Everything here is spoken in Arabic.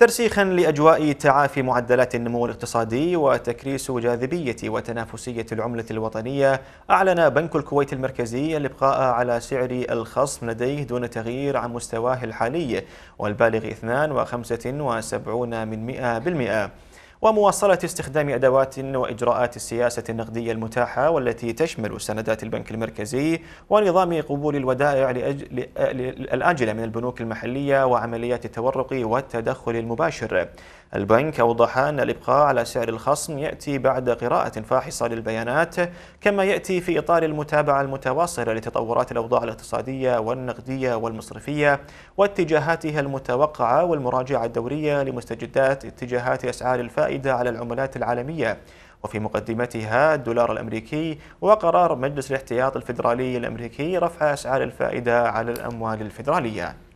ترسيخا لأجواء تعافي معدلات النمو الاقتصادي وتكريس جاذبية وتنافسية العملة الوطنية أعلن بنك الكويت المركزي الإبقاء على سعر الخصم لديه دون تغيير عن مستواه الحالي والبالغ 2.75% من ومواصلة استخدام أدوات وإجراءات السياسة النقدية المتاحة والتي تشمل سندات البنك المركزي ونظام قبول الودائع الآجلة من البنوك المحلية وعمليات التورق والتدخل المباشر البنك أوضح أن الإبقاء على سعر الخصم يأتي بعد قراءة فاحصة للبيانات كما يأتي في إطار المتابعة المتواصلة لتطورات الأوضاع الاقتصادية والنقدية والمصرفية واتجاهاتها المتوقعة والمراجعة الدورية لمستجدات اتجاهات أسعار الفائدة الزائدة على العملات العالمية وفي مقدمتها الدولار الأمريكي وقرار مجلس الاحتياط الفيدرالي الأمريكي رفع أسعار الفائدة على الأموال الفيدرالية